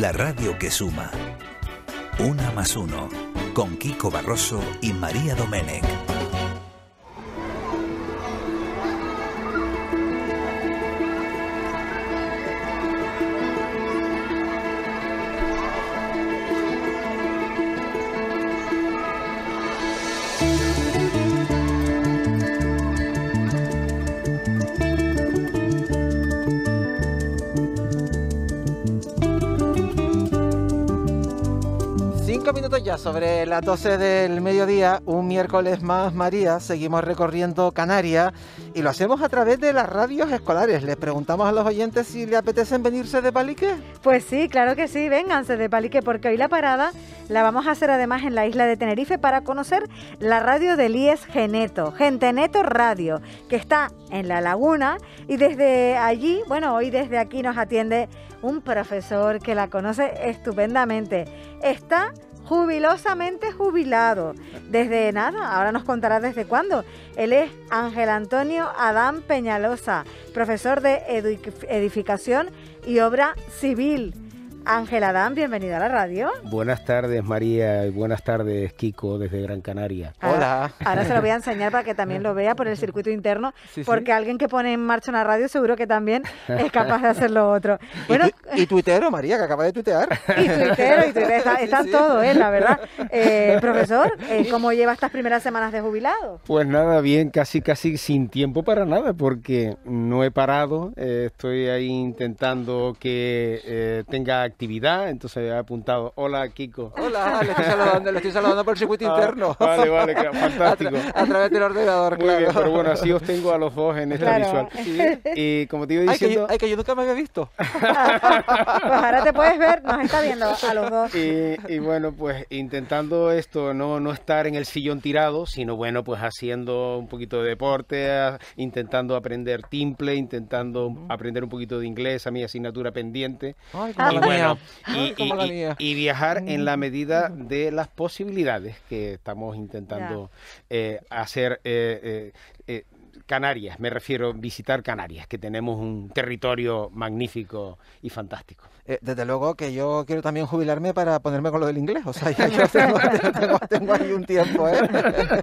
La radio que suma. Una más uno. Con Kiko Barroso y María Domenech. sobre las 12 del mediodía, un miércoles más, María, seguimos recorriendo Canarias y lo hacemos a través de las radios escolares. Les preguntamos a los oyentes si le apetecen venirse de Palique. Pues sí, claro que sí, vénganse de Palique porque hoy la parada la vamos a hacer además en la isla de Tenerife para conocer la radio del IES Geneto, neto Radio, que está en la laguna y desde allí, bueno, hoy desde aquí nos atiende un profesor que la conoce estupendamente. Está jubilosamente jubilado. Desde nada, ahora nos contará desde cuándo. Él es Ángel Antonio Adán Peñalosa, profesor de edificación y obra civil Ángela Adán, bienvenida a la radio. Buenas tardes, María, y buenas tardes, Kiko, desde Gran Canaria. Ah, Hola. Ahora se lo voy a enseñar para que también lo vea por el circuito interno, porque alguien que pone en marcha una radio seguro que también es capaz de hacer lo otro. y, tuitero, María, que acaba de tuitear. Y tuitero, y tuitero, está todo, ¿eh? la verdad. Eh, profesor, eh, ¿cómo lleva estas primeras semanas de jubilado? Pues nada, bien, casi, casi sin tiempo para nada, porque no he parado, eh, estoy ahí intentando que tenga actividad, entonces ha apuntado, hola Kiko. Hola, le estoy saludando, le estoy saludando por el circuito ah, interno. Vale, vale, fantástico. A, través del ordenador, Muy bien, pero bueno, así os tengo a los dos en esta visual. Y como te iba diciendo... Ay, que yo, nunca me había visto. pues ahora te puedes ver, nos está viendo a los dos. Y, y, bueno, pues intentando esto, no, no estar en el sillón tirado, sino bueno, pues haciendo un poquito de deporte, intentando aprender timple, intentando aprender un poquito de inglés, a mi asignatura pendiente. Ah, y, viajar en la mm. medida de las posibilidades que estamos intentando eh, hacer. Eh, eh, Canarias, me refiero a visitar Canarias, que tenemos un territorio magnífico y fantástico. desde luego que yo quiero también jubilarme para ponerme con lo del inglés, o sea, yo tengo, tengo ahí un tiempo, ¿eh?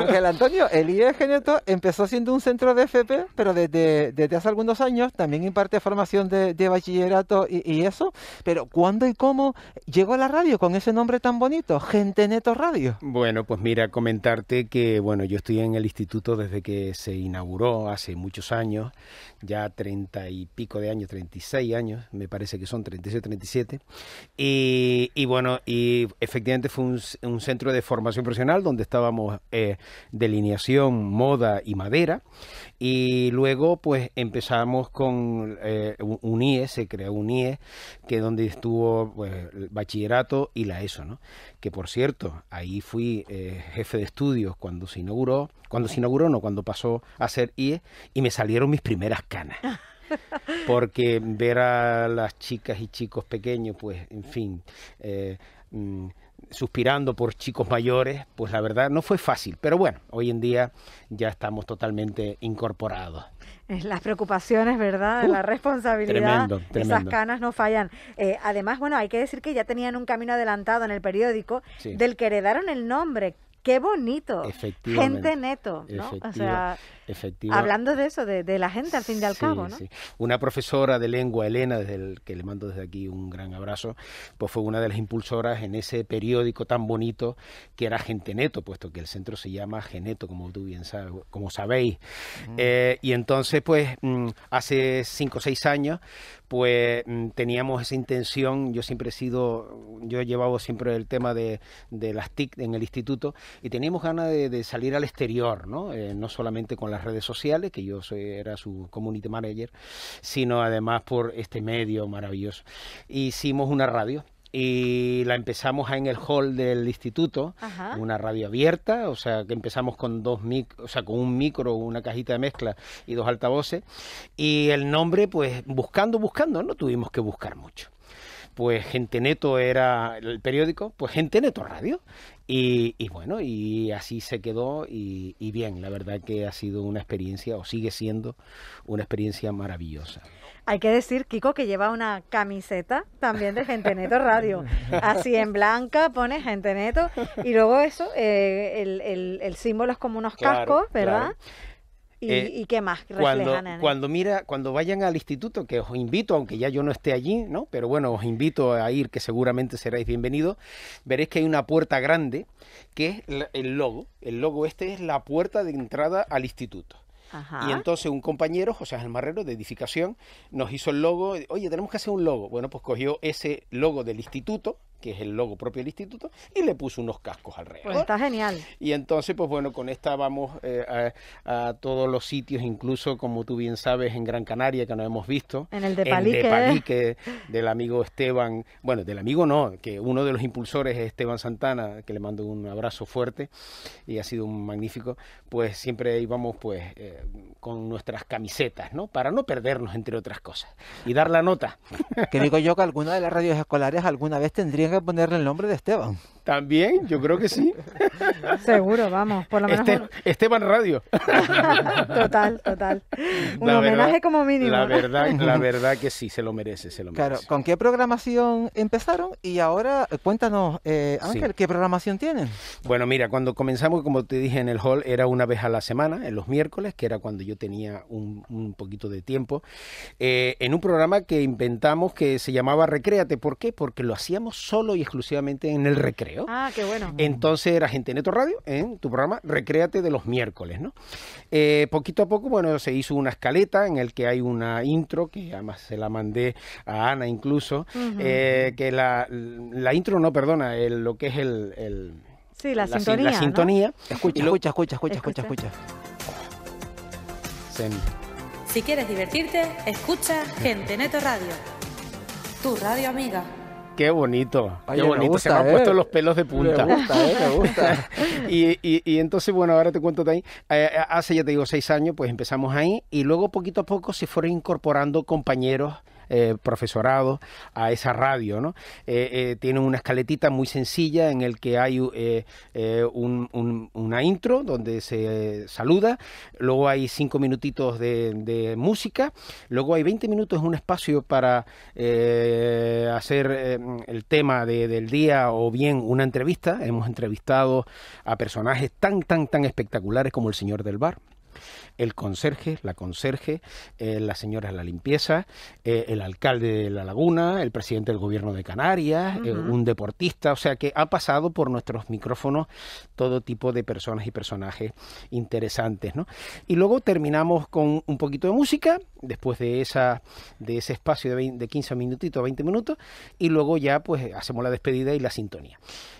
Ángel Antonio, el IE Geneto empezó siendo un centro de FP, pero desde, hace algunos años también imparte formación de, bachillerato y, eso. Pero ¿cuándo y cómo llegó a la radio con ese nombre tan bonito? Gente Neto Radio. Bueno, pues mira, comentarte que bueno, yo estoy en el instituto desde que se inauguró hace muchos años, ya treinta y pico de años, treinta y seis años, me parece que son seis, 37. Y, y bueno, y efectivamente fue un, centro de formación profesional donde estábamos eh, delineación, moda y madera. Y luego pues empezamos con eh, un IE, se creó un IE, que donde estuvo pues, el bachillerato y la ESO, ¿no? Que por cierto, ahí fui eh, jefe de estudios cuando se inauguró, cuando se inauguró, no, cuando pasó a ser IE, y me salieron mis primeras canas. Porque ver a las chicas y chicos pequeños, pues, en fin, eh, mm, suspirando por chicos mayores, pues la verdad no fue fácil, pero bueno, hoy en día ya estamos totalmente incorporados. Las preocupaciones, ¿verdad? la responsabilidad. Tremendo, Esas canas no fallan. Eh, además, bueno, hay que decir que ya tenían un camino adelantado en el periódico del que heredaron el nombre, qué bonito. Gente neto, ¿no? o sea, hablando de eso, de, la gente al fin y al cabo, ¿no? Una profesora de lengua, Elena, desde el, que le mando desde aquí un gran abrazo, pues fue una de las impulsoras en ese periódico tan bonito que era Gente Neto, puesto que el centro se llama Geneto, como tú bien sabes, como sabéis. Mm. Eh, y entonces, pues, mm, hace cinco o seis años, pues mm, teníamos esa intención, yo siempre he sido, yo he llevado siempre el tema de, de las TIC en el instituto, y teníamos ganas de, salir al exterior, eh, ¿no? solamente con las redes sociales, que yo era su community manager, sino además por este medio maravilloso. Hicimos una radio y la empezamos en el hall del instituto, una radio abierta, o sea que empezamos con dos mic o sea con un micro, una cajita de mezcla y dos altavoces y el nombre pues buscando buscando no tuvimos que buscar mucho pues Gente Neto era el periódico, pues Gente Neto Radio. Y, bueno, y así se quedó y, bien, la verdad que ha sido una experiencia o sigue siendo una experiencia maravillosa. Hay que decir, Kiko, que lleva una camiseta también de Gente Neto Radio. Así en blanca pone Gente Neto. Y luego eso, eh, el, símbolo es como unos cascos, ¿verdad? Eh, ¿Y, qué más cuando, cuando, mira, cuando vayan al instituto, que os invito, aunque ya yo no esté allí, ¿no? pero bueno, os invito a ir, que seguramente seréis bienvenidos, veréis que hay una puerta grande, que es el logo. El logo este es la puerta de entrada al instituto. Y entonces un compañero, José Ángel Marrero, de edificación, nos hizo el logo. Oye, tenemos que hacer un logo. Bueno, pues cogió ese logo del instituto, que es el logo propio del instituto, y le puso unos cascos alrededor. Pues está genial. Y entonces, pues bueno, con esta vamos eh, a, todos los sitios, incluso como tú bien sabes, en Gran Canaria, que no hemos visto. En el de Palique. En de Palique, del amigo Esteban, bueno, del amigo no, que uno de los impulsores es Esteban Santana, que le mando un abrazo fuerte, y ha sido un magnífico, pues siempre íbamos pues eh, con nuestras camisetas, ¿no? Para no perdernos, entre otras cosas, y dar la nota. Que digo yo que alguna de las radios escolares alguna vez tendrían que ponerle el nombre de Esteban. También, yo creo que sí. Seguro, vamos, por lo menos. Este, Esteban Radio. total, total. Un homenaje como mínimo. La verdad, la verdad que sí, se lo merece, se lo merece. Claro, ¿con qué programación empezaron? Y ahora eh, cuéntanos, eh, Ángel, ¿qué programación tienen? Bueno, mira, cuando comenzamos, como te dije en el hall, era una vez a la semana, en los miércoles, que era cuando yo tenía un, poquito de tiempo, eh, en un programa que inventamos que se llamaba Recréate. ¿Por qué? Porque lo hacíamos solo y exclusivamente en el recreo. Ah, qué bueno. Entonces era Gente Neto Radio, en tu programa Recréate de los miércoles, eh, poquito a poco, bueno, se hizo una escaleta en el que hay una intro, que además se la mandé a Ana incluso, eh, que la, intro, no, perdona, lo que es el... sí, la, sintonía. escucha, escucha, escucha, escucha, escucha. Si quieres divertirte, escucha Gente Neto Radio, tu radio amiga. Qué bonito, qué bonito. se me han ¿eh? puesto los pelos de punta. ¿eh? Me gusta, me gusta. y, entonces, bueno, ahora te cuento de eh, ahí. hace, ya te digo, seis años, pues empezamos ahí y luego poquito a poco se fueron incorporando compañeros eh, profesorado a esa radio. Eh, eh, tiene una escaletita muy sencilla en el que hay una intro donde se saluda, luego hay cinco minutitos de, música, luego hay 20 minutos, un espacio para hacer el tema del día o bien una entrevista. Hemos entrevistado a personajes tan, tan, tan espectaculares como el señor del bar, el conserje, la conserje, eh, la señora de la limpieza, eh, el alcalde de La Laguna, el presidente del gobierno de Canarias, eh, un deportista, o sea que ha pasado por nuestros micrófonos todo tipo de personas y personajes interesantes, ¿no? Y luego terminamos con un poquito de música después de, esa, de ese espacio de, 15 minutitos, 20 minutos, y luego ya pues hacemos la despedida y la sintonía.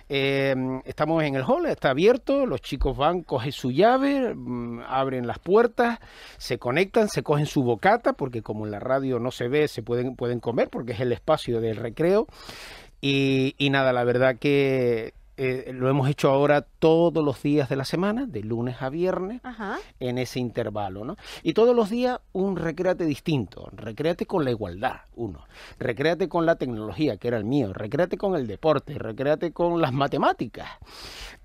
Eh, estamos en el hall, está abierto, los chicos van, cogen su llave, mm, abren las puertas, se conectan, se cogen su bocata, porque como en la radio no se ve, se pueden, pueden comer, porque es el espacio del recreo. Y, nada, la verdad que eh, lo hemos hecho ahora todos los días de la semana, de lunes a viernes, en ese intervalo, ¿no? Y todos los días un recreate distinto, recréate con la igualdad, uno, recréate con la tecnología, que era el mío, recréate con el deporte, recréate con las matemáticas,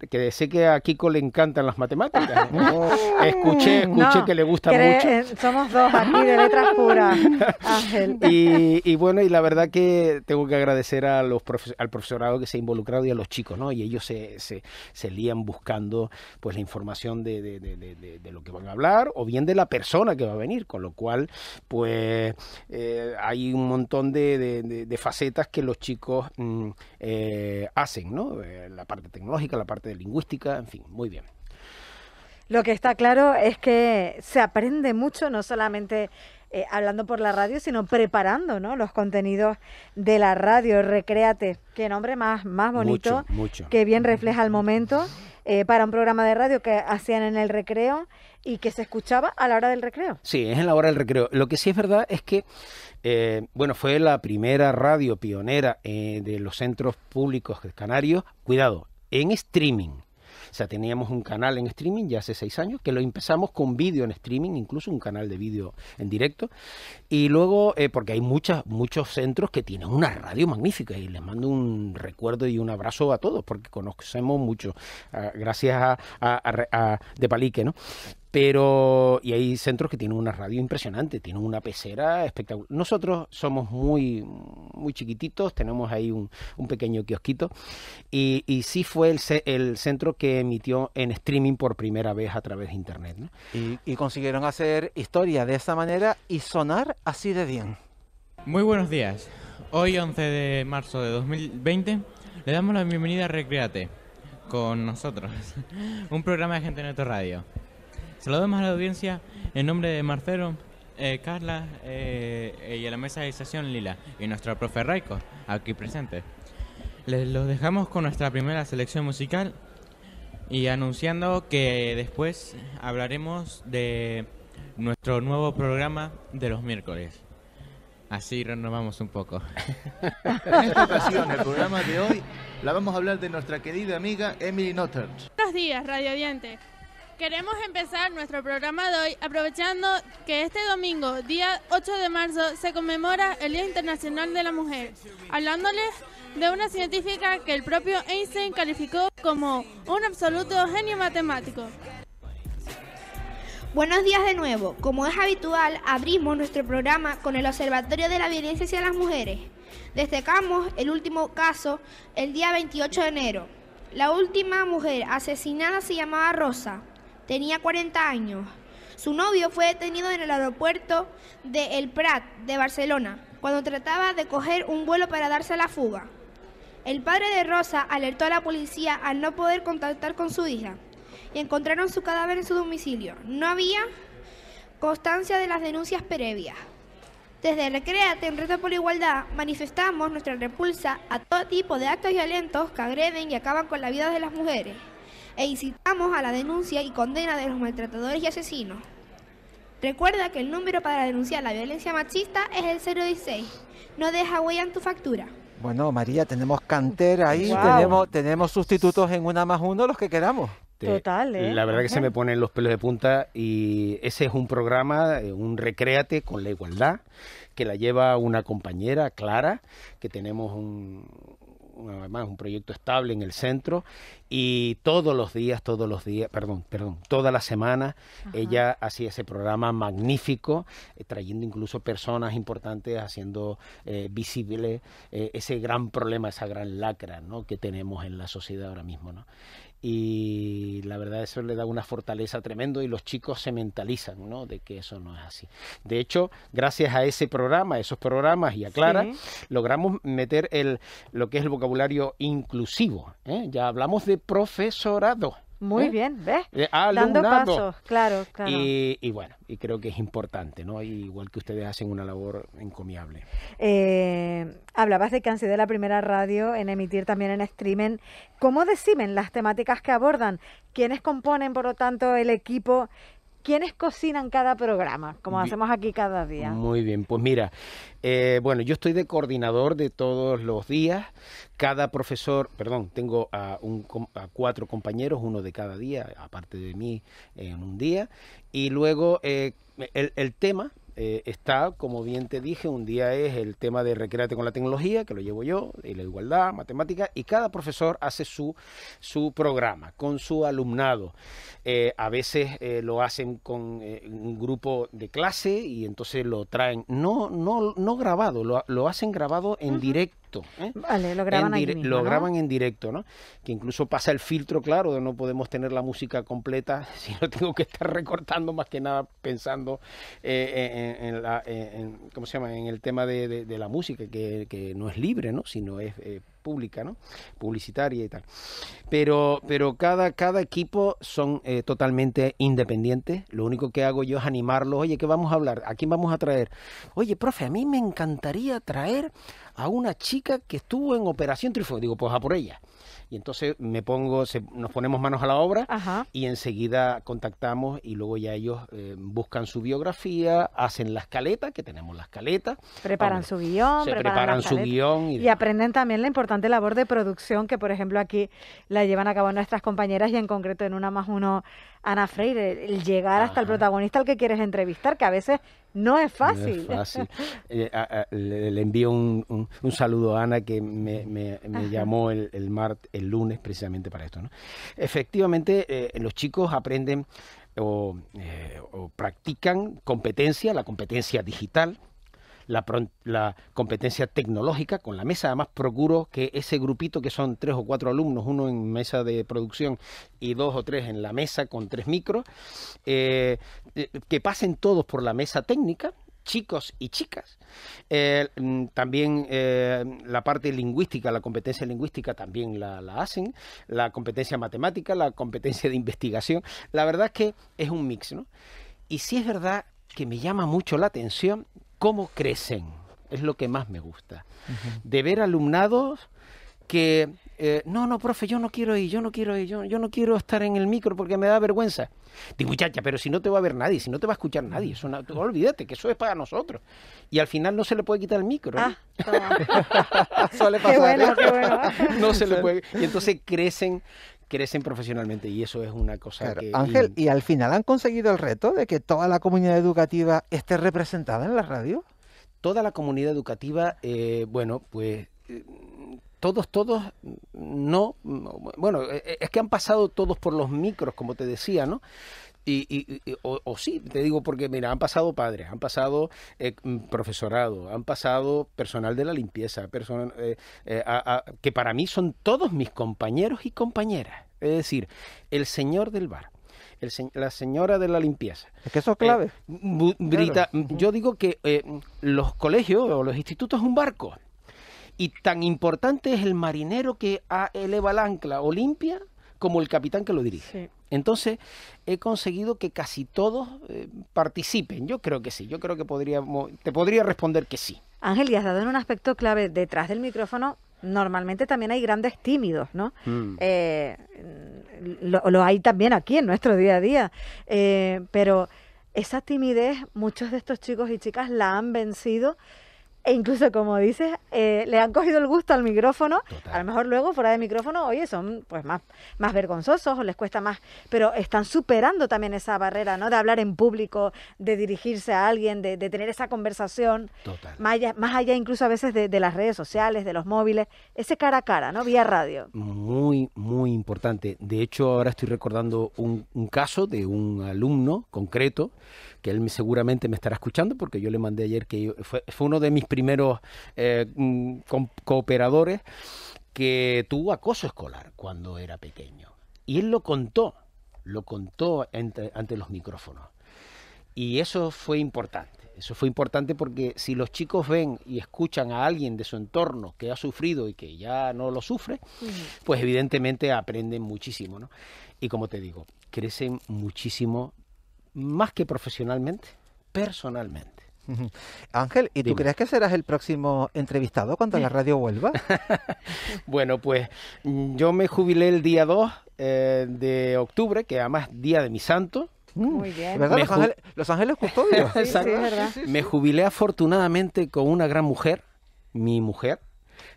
que sé que a Kiko le encantan las matemáticas, escuché, escuché que le gusta mucho. Eh, somos dos aquí de letras puras, Y, bueno, y la verdad que tengo que agradecer a los al profesorado que se ha involucrado y a los chicos, ¿no? Y ellos se, se, se buscando pues la información de, de, lo que van a hablar o bien de la persona que va a venir, con lo cual pues eh, hay un montón de, facetas que los chicos mm, eh, hacen, ¿no? Eh, la parte tecnológica, la parte de lingüística, en fin, muy bien. Lo que está claro es que se aprende mucho, no solamente eh, hablando por la radio, sino preparando ¿no? los contenidos de la radio. Recréate, qué nombre más, más bonito, que bien refleja el momento eh, para un programa de radio que hacían en el recreo y que se escuchaba a la hora del recreo. Sí, es en la hora del recreo. Lo que sí es verdad es que, eh, bueno, fue la primera radio pionera de los centros públicos canarios, cuidado, en streaming sea, teníamos un canal en streaming ya hace seis años, que lo empezamos con vídeo en streaming, incluso un canal de vídeo en directo. Y luego, eh, porque hay muchas, muchos centros que tienen una radio magnífica y les mando un recuerdo y un abrazo a todos, porque conocemos mucho, ah, gracias a, a De Palique, ¿no? pero y hay centros que tienen una radio impresionante, tienen una pecera espectacular. Nosotros somos muy muy chiquititos, tenemos ahí un, pequeño kiosquito y, y, sí fue el, el, centro que emitió en streaming por primera vez a través de internet. Y, consiguieron hacer historia de esa manera y sonar así de bien. Muy buenos días. Hoy 11 de marzo de 2020 le damos la bienvenida a Recreate con nosotros, un programa de gente en radio. Saludamos a la audiencia en nombre de Marcelo, eh, Carla eh, eh, y a la mesa de sesión Lila y nuestro profe Raico, aquí presente. Les los dejamos con nuestra primera selección musical y anunciando que después hablaremos de nuestro nuevo programa de los miércoles. Así renovamos un poco. en esta ocasión, el programa de hoy, la vamos a hablar de nuestra querida amiga Emily Notter. Buenos días, Radio Diente. Queremos empezar nuestro programa de hoy aprovechando que este domingo, día 8 de marzo, se conmemora el Día Internacional de la Mujer, hablándoles de una científica que el propio Einstein calificó como un absoluto genio matemático. Buenos días de nuevo. Como es habitual, abrimos nuestro programa con el Observatorio de la Violencia hacia las Mujeres. Destacamos el último caso el día 28 de enero. La última mujer asesinada se llamaba Rosa tenía 40 años. Su novio fue detenido en el aeropuerto de El Prat, de Barcelona, cuando trataba de coger un vuelo para darse a la fuga. El padre de Rosa alertó a la policía al no poder contactar con su hija y encontraron su cadáver en su domicilio. No había constancia de las denuncias previas. Desde Recréate en Reto por Igualdad manifestamos nuestra repulsa a todo tipo de actos violentos que agreden y acaban con la vida de las mujeres e incitamos a la denuncia y condena de los maltratadores y asesinos. Recuerda que el número para denunciar la violencia machista es el 016. No deja huella en tu factura. Bueno, María, tenemos cantera ahí, tenemos, sustitutos en una más uno, los que quedamos Total, ¿eh? La verdad que se me ponen los pelos de punta y ese es un programa, eh, un recréate con la igualdad, que la lleva una compañera, Clara, que tenemos un, además un proyecto estable en el centro y todos los días, todos los días, perdón, perdón, toda la semana ella hacía ese programa magnífico, eh, trayendo incluso personas importantes, haciendo eh, visible eh, ese gran problema, esa gran lacra que tenemos en la sociedad ahora mismo y la verdad eso le da una fortaleza tremendo y los chicos se mentalizan ¿no? de que eso no es así. De hecho, gracias a ese programa, esos programas y a Clara, logramos meter el, lo que es el vocabulario inclusivo. ¿eh? Ya hablamos de profesorado. Muy ¿Eh? bien, ¿ves? Eh, ah, Dando pasos, claro, claro. Y, bueno, y creo que es importante, ¿no? Igual que ustedes hacen una labor encomiable. Eh, hablabas de que han sido la primera radio en emitir también en streaming. ¿Cómo decimen las temáticas que abordan? ¿Quiénes componen, por lo tanto, el equipo? ¿Quiénes cocinan cada programa, como hacemos aquí cada día? Muy bien, pues mira, eh, bueno, yo estoy de coordinador de todos los días. Cada profesor, perdón, tengo a, cuatro compañeros, uno de cada día, aparte de mí, en un día. Y luego eh, el, el tema eh, está, como bien te dije, un día es el tema de Recreate con la tecnología, que lo llevo yo, y la igualdad, matemática, y cada profesor hace su, su programa con su alumnado. Eh, a veces eh, lo hacen con un grupo de clase y entonces lo traen, no, no, no grabado, lo, hacen grabado en directo ¿eh? Vale, lo graban, en directo, ¿no? Que incluso pasa el filtro, claro, de no podemos tener la música completa, sino tengo que estar recortando más que nada pensando eh, eh, en, ¿cómo se llama? en el tema de, la música, que, no es libre, ¿no? Sino es pública, ¿no? Publicitaria y tal. Pero, pero cada, cada equipo son eh, totalmente independientes. Lo único que hago yo es animarlos. Oye, ¿qué vamos a hablar? ¿A quién vamos a traer? Oye, profe, a mí me encantaría traer a una chica que estuvo en Operación Triunfo. Digo, pues a por ella. Y entonces me pongo, nos ponemos manos a la obra y enseguida contactamos y luego ya ellos eh, buscan su biografía, hacen la escaleta, que tenemos las caletas. Preparan su guión. Se preparan, su guión. y aprenden también la importancia labor de producción que, por ejemplo, aquí la llevan a cabo nuestras compañeras y en concreto en una más uno, Ana Freire, el llegar hasta el protagonista al que quieres entrevistar, que a veces no es fácil. Eh, le, envío un, un, saludo a Ana que me, me, llamó el, el, el lunes precisamente para esto. ¿no? Efectivamente, eh, los chicos aprenden o, eh, o practican competencia, la competencia digital la, competencia tecnológica con la mesa. Además, procuro que ese grupito, que son tres o cuatro alumnos, uno en mesa de producción y dos o tres en la mesa con tres micros, eh, eh, que pasen todos por la mesa técnica chicos y chicas. Eh, mm, también la parte lingüística, la competencia lingüística también la, hacen, la competencia matemática, la competencia de investigación. La verdad es que es un mix, ¿no? Y si es verdad que me llama mucho la atención cómo crecen. Es lo que más me gusta. De ver alumnados que, eh, no, no, profe, yo no quiero ir, yo no quiero ir, yo, no quiero estar en el micro porque me da vergüenza. Digo, muchacha, pero si no te va a ver nadie, si no te va a escuchar nadie, olvídate que eso es para nosotros. Y al final no se le puede quitar el micro. no se le puede. Y entonces crecen crecen profesionalmente y eso es una cosa que... Ángel, y... al final han conseguido el reto de que toda la comunidad educativa esté representada en la radio? Toda la comunidad educativa, eh, bueno, pues... Eh, todos, todos, no, mm, bueno, eh, es que han pasado todos por los micros, como te decía, ¿no? Y, o, sí, te digo porque, mira, han pasado padres, han pasado eh, mm, profesorado, han pasado personal de la limpieza, eh, eh, que para mí son todos mis compañeros y compañeras. Es decir, el señor del bar, la señora de la limpieza. Es que eso es clave. Mm, yo digo que los colegios o los institutos es un barco. Y tan importante es el marinero que eleva el ancla o limpia como el capitán que lo dirige. Entonces, he conseguido que casi todos eh, participen. Yo creo que sí, yo creo que te podría responder que sí. Ángel, y has dado en un aspecto clave detrás del micrófono. Normalmente también hay grandes tímidos, ¿no? Mm. Eh, lo, hay también aquí en nuestro día a día. Eh, pero esa timidez, muchos de estos chicos y chicas la han vencido e incluso, como dices, eh, le han cogido el gusto al micrófono. A lo mejor luego, fuera de micrófono, oye, son pues más, más vergonzosos les cuesta más. Pero están superando también esa barrera, ¿no? De hablar en público, de dirigirse a alguien, de, tener esa conversación. Más allá, incluso a veces de, las redes sociales, de los móviles. Ese cara a cara, ¿no? Vía radio. Muy, muy importante. De hecho, ahora estoy recordando un, un caso de un alumno concreto que él seguramente me estará escuchando, porque yo le mandé ayer que fue, uno de mis primeros eh, mm, cooperadores, que tuvo acoso escolar cuando era pequeño. Y él lo contó, lo contó ante, los micrófonos. Y eso fue importante. Eso fue importante porque si los chicos ven y escuchan a alguien de su entorno que ha sufrido y que ya no lo sufre, pues evidentemente aprenden muchísimo, ¿no? Y como te digo, crecen muchísimo más que profesionalmente, personalmente. Ángel, ¿y tú crees que serás el próximo entrevistado cuando la radio vuelva? bueno, pues yo me jubilé el día 2 eh, de octubre, que además día de mi santo. Mm, Muy bien. Los, ángeles, custodios. sí, sí, me jubilé afortunadamente con una gran mujer, mi mujer,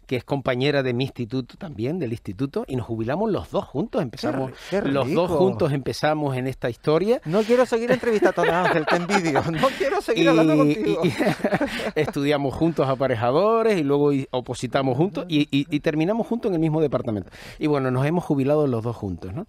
que es compañera de mi instituto también, del instituto, y nos jubilamos los dos juntos, empezamos, los dos juntos empezamos en esta historia. No quiero seguir entrevistando a Ángel, te envidio, no quiero seguir hablando contigo. estudiamos juntos aparejadores y luego opositamos juntos y, terminamos juntos en el mismo departamento. Y bueno, nos hemos jubilado los dos juntos, ¿no?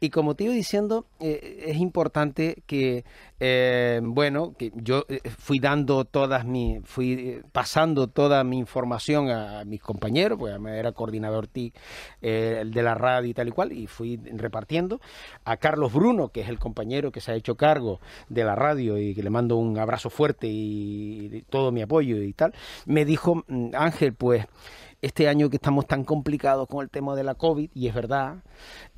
Y como te iba diciendo, eh, es importante que, eh, bueno, que yo eh, fui dando todas mis, fui pasando toda mi información a mis compañeros, compañero, pues era coordinador TIC eh, de la radio y tal y cual, y fui repartiendo. A Carlos Bruno, que es el compañero que se ha hecho cargo de la radio y que le mando un abrazo fuerte y todo mi apoyo y tal, me dijo, mm, Ángel, pues este año que estamos tan complicados con el tema de la COVID, y es verdad,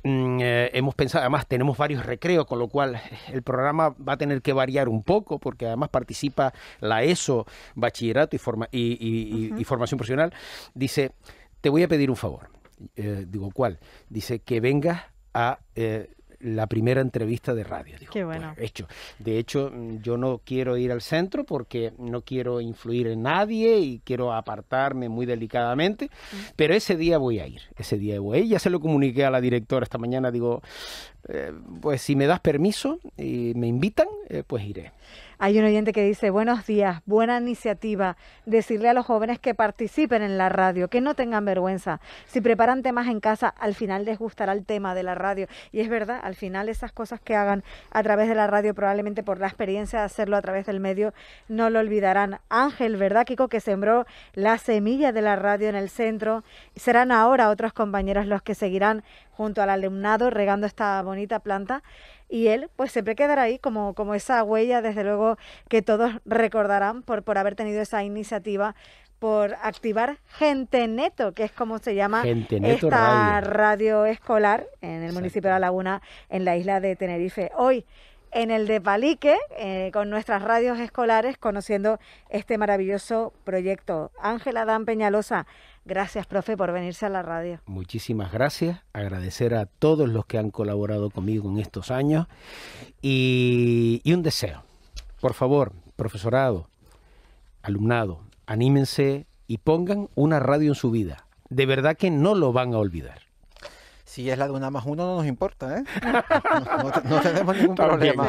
mm, eh, hemos pensado, además tenemos varios recreos, con lo cual el programa va a tener que variar un poco, porque además participa la ESO, bachillerato y, formación profesional, dice, te voy a pedir un favor. Eh, digo, ¿cuál? Dice que vengas a eh, la primera entrevista de radio. digo, pues, hecho. De hecho, mm, yo no quiero ir al centro porque no quiero influir en nadie y quiero apartarme muy delicadamente, mm. pero ese día voy a ir, ese día voy a Ya se lo comuniqué a la directora esta mañana, digo, eh, pues si me das permiso y me invitan, eh, pues iré. Hay un oyente que dice, buenos días, buena iniciativa, decirle a los jóvenes que participen en la radio, que no tengan vergüenza. Si preparan temas en casa, al final les gustará el tema de la radio. Y es verdad, al final esas cosas que hagan a través de la radio, probablemente por la experiencia de hacerlo a través del medio, no lo olvidarán. Ángel, ¿verdad, Kiko, que sembró la semilla de la radio en el centro? Serán ahora otros compañeros los que seguirán junto al alumnado regando esta bonita planta y él pues siempre quedará ahí como, como esa huella, desde luego, que todos recordarán por, por haber tenido esa iniciativa por activar Gente Neto, que es como se llama esta radio. escolar en el municipio de La Laguna, en la isla de Tenerife. Hoy en el de Palique, eh, con nuestras radios escolares, conociendo este maravilloso proyecto. Ángela Dan Peñalosa, Gracias, profe, por venirse a la radio. Muchísimas gracias. Agradecer a todos los que han colaborado conmigo en estos años. Y, un deseo. Por favor, profesorado, alumnado, anímense y pongan una radio en su vida. De verdad que no lo van a olvidar si es la de una más uno no nos importa, ¿eh? No, tenemos ningún problema.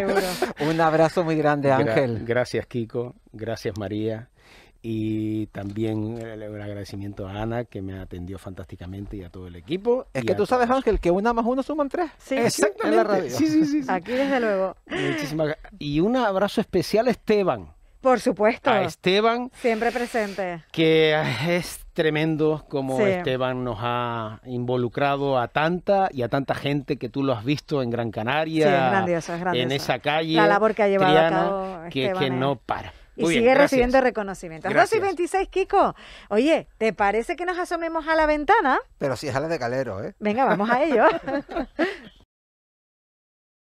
Un abrazo muy grande, Ángel. gracias, Kiko. Gracias, María. Y también el, agradecimiento a Ana, que me atendió fantásticamente, y a todo el equipo. Es que tú sabes, Ángel, que una más uno suman tres. Sí, exactamente. Sí, sí, sí, Aquí, desde luego. Muchísimas Y un abrazo especial a Esteban. Por supuesto. A Esteban. Siempre presente. Que es tremendo como Esteban nos ha involucrado a tanta y a tanta gente que tú lo has visto en Gran Canaria. Sí, es grandioso, es grandioso. En esa calle. La labor que ha llevado que, no para y sigue recibiendo reconocimientos. Gracias. y 26, Kiko. Oye, ¿te parece que nos asomemos a la ventana? Pero si es a la de Calero, ¿eh? Venga, vamos a ello.